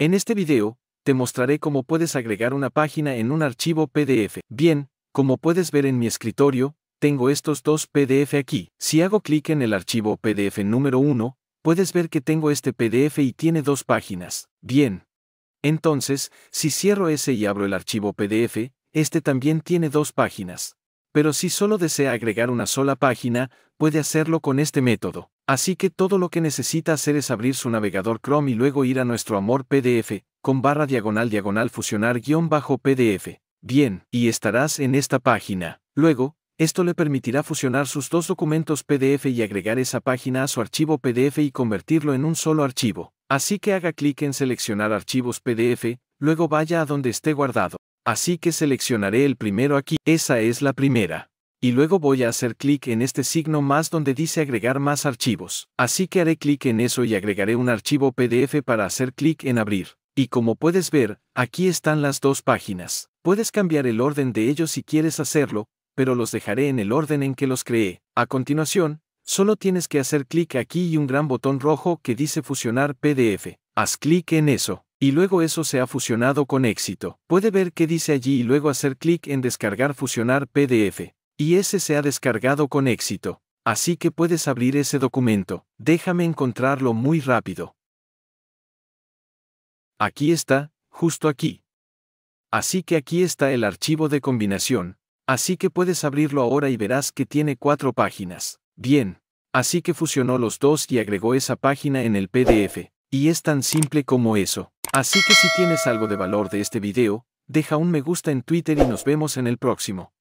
En este video, te mostraré cómo puedes agregar una página en un archivo PDF. Bien, como puedes ver en mi escritorio, tengo estos dos PDF aquí. Si hago clic en el archivo PDF número 1, puedes ver que tengo este PDF y tiene dos páginas. Bien. Entonces, si cierro ese y abro el archivo PDF, este también tiene dos páginas. Pero si solo desea agregar una sola página, puede hacerlo con este método. Así que todo lo que necesita hacer es abrir su navegador Chrome y luego ir a nuestro amor PDF, con barra diagonal diagonal fusionar guión bajo PDF. Bien, y estarás en esta página. Luego, esto le permitirá fusionar sus dos documentos PDF y agregar esa página a su archivo PDF y convertirlo en un solo archivo. Así que haga clic en seleccionar archivos PDF, luego vaya a donde esté guardado. Así que seleccionaré el primero aquí. Esa es la primera y luego voy a hacer clic en este signo más donde dice agregar más archivos. Así que haré clic en eso y agregaré un archivo PDF para hacer clic en abrir. Y como puedes ver, aquí están las dos páginas. Puedes cambiar el orden de ellos si quieres hacerlo, pero los dejaré en el orden en que los creé. A continuación, solo tienes que hacer clic aquí y un gran botón rojo que dice fusionar PDF. Haz clic en eso y luego eso se ha fusionado con éxito. Puede ver qué dice allí y luego hacer clic en descargar fusionar PDF. Y ese se ha descargado con éxito, así que puedes abrir ese documento, déjame encontrarlo muy rápido. Aquí está, justo aquí. Así que aquí está el archivo de combinación, así que puedes abrirlo ahora y verás que tiene cuatro páginas. Bien, así que fusionó los dos y agregó esa página en el PDF, y es tan simple como eso. Así que si tienes algo de valor de este video, deja un me gusta en Twitter y nos vemos en el próximo.